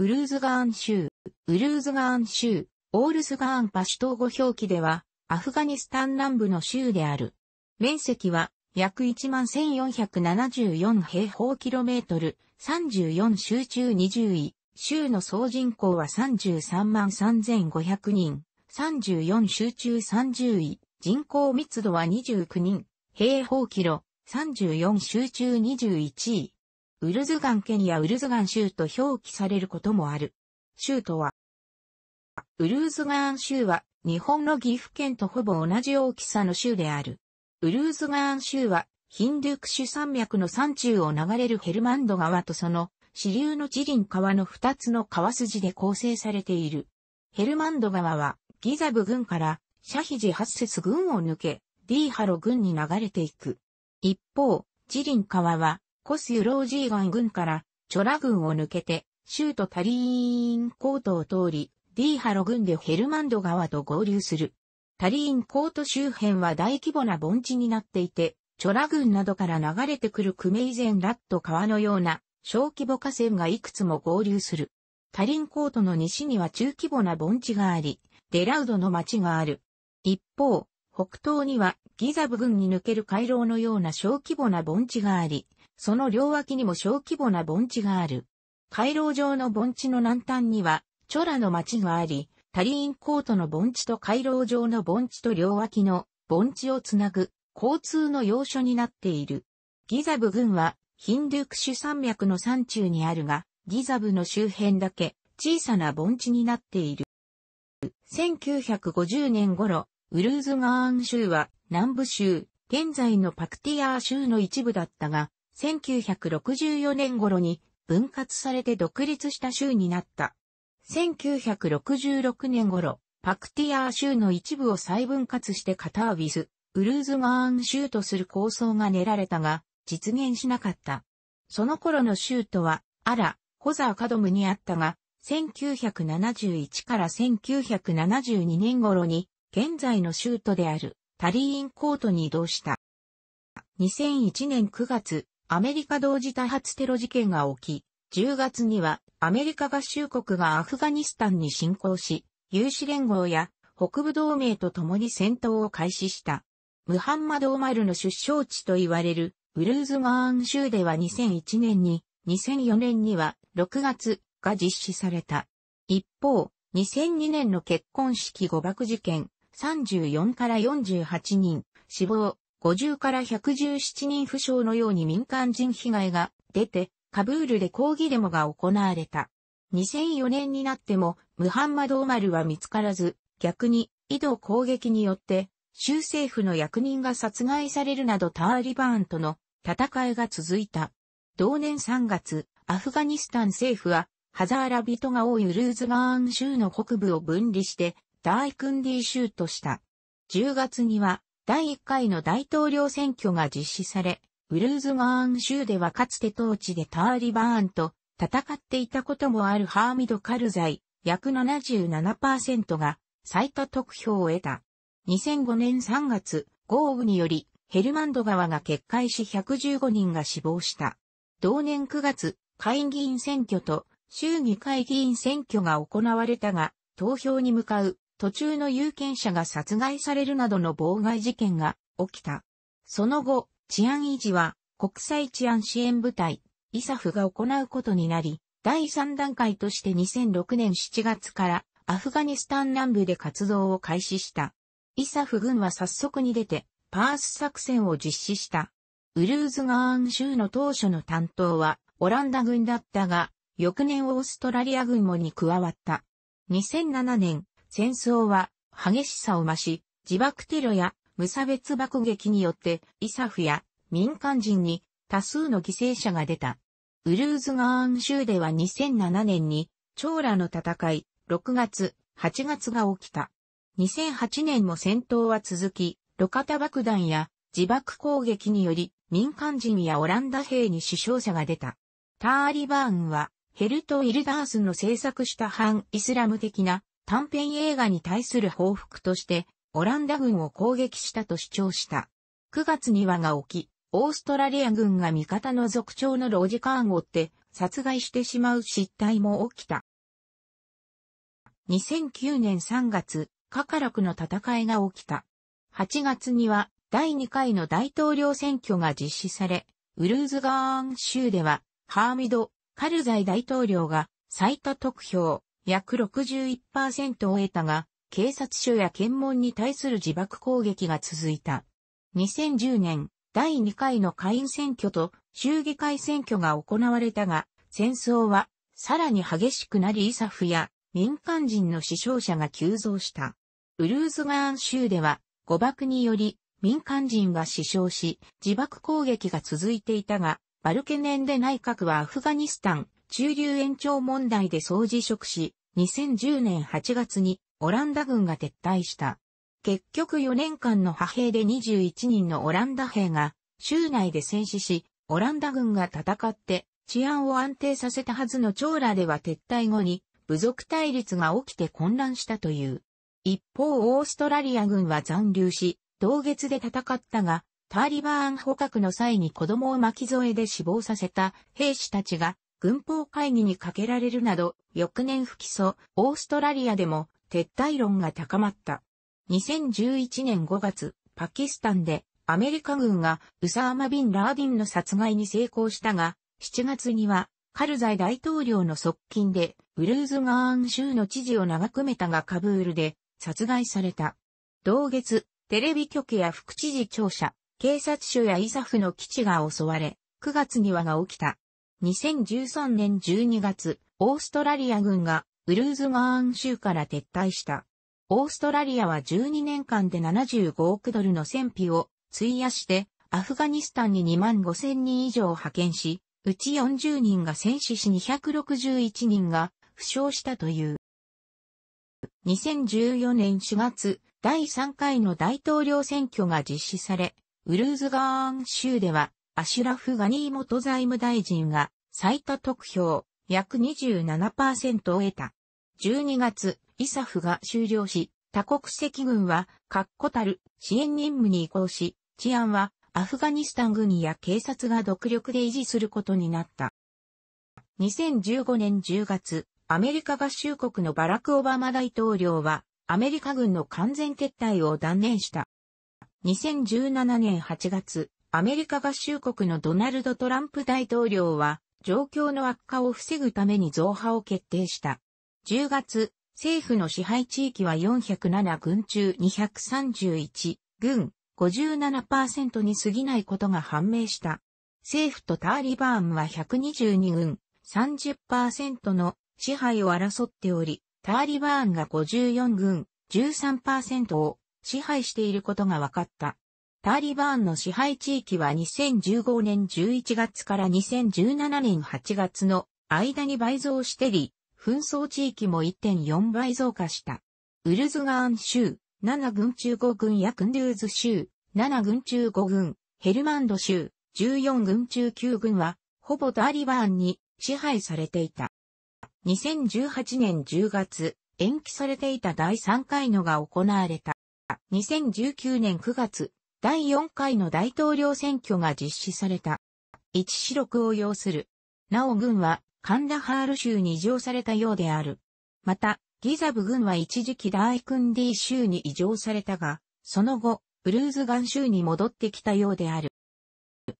ウルーズガーン州、ウルーズガーン州、オールスガーンパシュト語表記では、アフガニスタン南部の州である。面積は約11,474平方キロメートル、34州中20位、州の総人口は333,500人、34州中30位、人口密度は29人、平方キロ、34州中21位、ウルズガン県やウルズガン州と表記されることもある。州とは、ウルズガン州は日本の岐阜県とほぼ同じ大きさの州である。ウルズガン州はヒンドゥクシュ山脈の山中を流れるヘルマンド川とその支流のジリン川の二つの川筋で構成されている。ヘルマンド川はギザブ郡からシャヒジ八節軍郡を抜け、ディーハロ郡に流れていく。一方、ジリン川はコスユロージーガン軍から、チョラ軍を抜けて、州都タリーンコートを通り、ディーハロ軍でヘルマンド川と合流する。タリーンコート周辺は大規模な盆地になっていて、チョラ軍などから流れてくるクメイゼンラット川のような小規模河川がいくつも合流する。タリンコートの西には中規模な盆地があり、デラウドの町がある。一方、北東にはギザブ軍に抜ける回廊のような小規模な盆地があり、その両脇にも小規模な盆地がある。回廊上の盆地の南端には、チョラの町があり、タリーンコートの盆地と回廊上の盆地と両脇の盆地をつなぐ交通の要所になっている。ギザブ群はヒンドゥクシュ山脈の山中にあるが、ギザブの周辺だけ小さな盆地になっている。1950年頃、ウルーズガーン州は南部州、現在のパクティアー州の一部だったが、1964年頃に分割されて独立した州になった。1966年頃、パクティアー州の一部を再分割してカタービス、ウルーズガーン州とする構想が練られたが、実現しなかった。その頃の州都は、アラ、ホザーカドムにあったが、1971から1972年頃に、現在の州都であるタリーンコートに移動した。2001年9月、アメリカ同時多発テロ事件が起き、10月にはアメリカ合衆国がアフガニスタンに侵攻し、有志連合や北部同盟と共に戦闘を開始した。ムハンマド・オマルの出生地と言われるブルーズマーン州では2001年に、2004年には6月が実施された。一方、2002年の結婚式誤爆事件、34から48人、死亡、50から117人負傷のように民間人被害が出て、カブールで抗議デモが行われた。2004年になっても、ムハンマド・オマルは見つからず、逆に、井戸攻撃によって、州政府の役人が殺害されるなどターリバーンとの戦いが続いた。同年3月、アフガニスタン政府は、ハザーラ人が多いウルーズバーン州の北部を分離して、ダーイクンディ州とした。10月には、第1回の大統領選挙が実施され、ウルーズガーン州ではかつて当地でターリバーンと戦っていたこともあるハーミド・カルザイ、約77%が最多得票を得た。2005年3月、豪雨によりヘルマンド川が決壊し115人が死亡した。同年9月、会議員選挙と衆議会議員選挙が行われたが、投票に向かう途中の有権者が殺害されるなどの妨害事件が起きた。その後、治安維持は国際治安支援部隊、イサフが行うことになり、第3段階として2006年7月からアフガニスタン南部で活動を開始した。イサフ軍は早速に出て、パース作戦を実施した。ウルーズガーン州の当初の担当はオランダ軍だったが、翌年オーストラリア軍もに加わった。2007年、戦争は激しさを増し、自爆テロや無差別爆撃によってイサフや民間人に多数の犠牲者が出た。ウルーズガーン州では2007年に、長羅の戦い、6月、8月が起きた。2008年も戦闘は続き、ロカタ爆弾や自爆攻撃により民間人やオランダ兵に死傷者が出た。ターリバーンはヘルト・イルダースの制作した反イスラム的な短編映画に対する報復として、オランダ軍を攻撃したと主張した。9月にはが起き、オーストラリア軍が味方の族長のロジカーンを追って殺害してしまう失態も起きた。2009年3月、カカラクの戦いが起きた。8月には第2回の大統領選挙が実施され、ウルーズガーン州ではハーミド・カルザイ大統領が最多得票、約61%を得たが、警察署や検問に対する自爆攻撃が続いた。2010年、第2回の下院選挙と州議会選挙が行われたが、戦争はさらに激しくなりイサフや民間人の死傷者が急増した。ウルーズガーン州では誤爆により民間人が死傷し自爆攻撃が続いていたが、バルケネンで内閣はアフガニスタン中流延長問題で総辞職し、2010年8月にオランダ軍が撤退した。結局4年間の派兵で21人のオランダ兵が州内で戦死し、オランダ軍が戦って治安を安定させたはずの長羅では撤退後に部族対立が起きて混乱したという。一方オーストラリア軍は残留し、同月で戦ったが、ターリバーン捕獲の際に子供を巻き添えで死亡させた兵士たちが軍法会議にかけられるなど、翌年不起訴、オーストラリアでも撤退論が高まった。2011年5月、パキスタンでアメリカ軍がウサーマ・ビン・ラーディンの殺害に成功したが、7月にはカルザイ大統領の側近でウルーズガーン州の知事を長くめたがカブールで殺害された。同月、テレビ局や副知事庁舎、警察署やイザフの基地が襲われ、9月にはが起きた。2013年12月、オーストラリア軍がウルーズガーン州から撤退した。オーストラリアは12年間で75億ドルの戦費を費やしてアフガニスタンに2万5千人以上派遣し、うち40人が戦死し261人が負傷したという。2014年4月、第3回の大統領選挙が実施され、ウルーズガーン州ではアシュラフ・ガニー元財務大臣が最多得票約27%を得た。12月、イサフが終了し、多国籍軍は確固たる支援任務に移行し、治安はアフガニスタン軍や警察が独力で維持することになった。2015年10月、アメリカ合衆国のバラク・オバマ大統領は、アメリカ軍の完全撤退を断念した。2017年8月、アメリカ合衆国のドナルド・トランプ大統領は、状況の悪化を防ぐために増派を決定した。10月、政府の支配地域は407軍中231軍57%に過ぎないことが判明した。政府とタリバーンは122軍30%の支配を争っており、タリバーンが54軍13%を支配していることが分かった。ターリバーンの支配地域は2015年11月から2017年8月の間に倍増してり、紛争地域も1.4倍増加した。ウルズガーン州、7軍中5軍やクンドゥーズ州、7軍中5軍、ヘルマンド州、14軍中9軍は、ほぼターリバーンに支配されていた。2018年10月、延期されていた第3回のが行われた。2019年9月、第4回の大統領選挙が実施された。一四六を要する。なお軍は、カンダハール州に移譲されたようである。また、ギザブ軍は一時期ダーイクンディ州に移譲されたが、その後、ウルーズガン州に戻ってきたようである。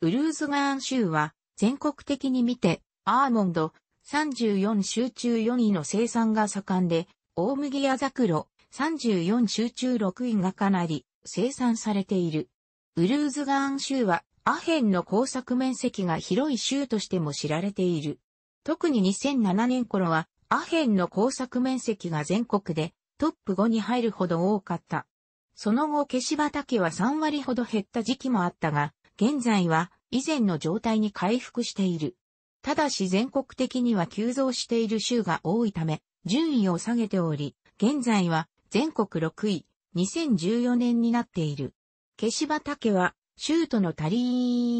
ウルーズガン州は、全国的に見て、アーモンド、34州中4位の生産が盛んで、大麦やザクロ、34州中6位がかなり、生産されている。ウルーズガーン州はアヘンの工作面積が広い州としても知られている。特に2007年頃はアヘンの工作面積が全国でトップ5に入るほど多かった。その後、ケシ畑は3割ほど減った時期もあったが、現在は以前の状態に回復している。ただし全国的には急増している州が多いため、順位を下げており、現在は全国6位、2014年になっている。ケシバタケは、州都のタリ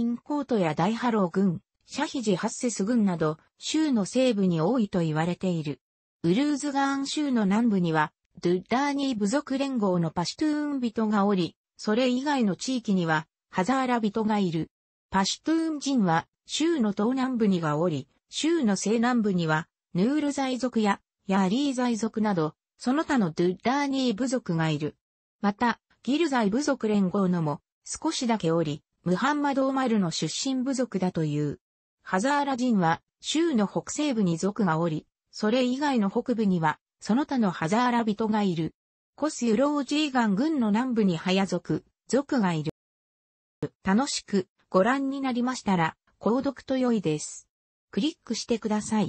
ーンコートや大ハロー郡、シャヒジハッセス郡など、州の西部に多いと言われている。ウルーズガーン州の南部には、ドゥッダーニー部族連合のパシュトゥーン人がおり、それ以外の地域には、ハザーラ人がいる。パシュトゥーン人は、州の東南部にがおり、州の西南部には、ヌール在族や、ヤーリー在族など、その他のドゥッダーニー部族がいる。また、ギルザイ部族連合のも、少しだけおり、ムハンマド・オマルの出身部族だという。ハザーラ人は、州の北西部に族がおり、それ以外の北部には、その他のハザーラ人がいる。コス・ユロージーガン軍の南部にハヤ族、族がいる。楽しくご覧になりましたら、購読と良いです。クリックしてください。